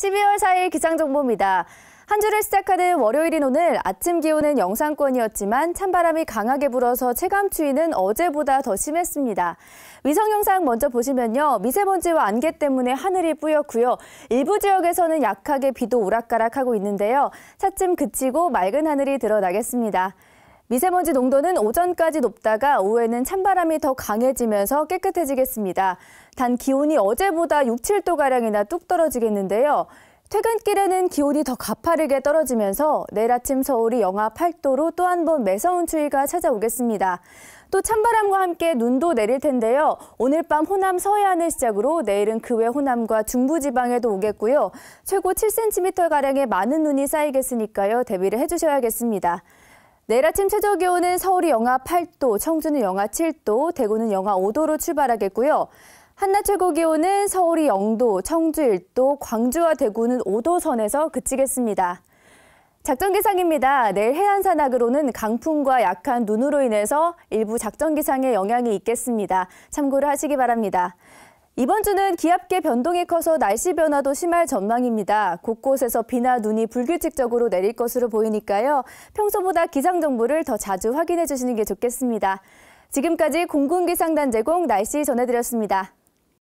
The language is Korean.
12월 4일 기상정보입니다. 한 주를 시작하는 월요일인 오늘 아침 기온은 영상권이었지만 찬바람이 강하게 불어서 체감 추위는 어제보다 더 심했습니다. 위성 영상 먼저 보시면요. 미세먼지와 안개 때문에 하늘이 뿌옇고요. 일부 지역에서는 약하게 비도 오락가락하고 있는데요. 차츰 그치고 맑은 하늘이 드러나겠습니다. 미세먼지 농도는 오전까지 높다가 오후에는 찬바람이 더 강해지면서 깨끗해지겠습니다. 단 기온이 어제보다 6, 7도가량이나 뚝 떨어지겠는데요. 퇴근길에는 기온이 더 가파르게 떨어지면서 내일 아침 서울이 영하 8도로 또 한 번 매서운 추위가 찾아오겠습니다. 또 찬바람과 함께 눈도 내릴 텐데요. 오늘 밤 호남 서해안을 시작으로 내일은 그 외 호남과 중부지방에도 오겠고요. 최고 7cm가량의 많은 눈이 쌓이겠으니까요. 대비를 해주셔야겠습니다. 내일 아침 최저 기온은 서울이 영하 8도, 청주는 영하 7도, 대구는 영하 5도로 출발하겠고요. 한낮 최고 기온은 서울이 0도, 청주 1도, 광주와 대구는 5도 선에서 그치겠습니다. 작전기상입니다. 내일 해안 산악으로는 강풍과 약한 눈으로 인해서 일부 작전기상에 영향이 있겠습니다. 참고를 하시기 바랍니다. 이번 주는 기압계 변동이 커서 날씨 변화도 심할 전망입니다. 곳곳에서 비나 눈이 불규칙적으로 내릴 것으로 보이니까요. 평소보다 기상 정보를 더 자주 확인해 주시는 게 좋겠습니다. 지금까지 공군기상단 제공 날씨 전해드렸습니다.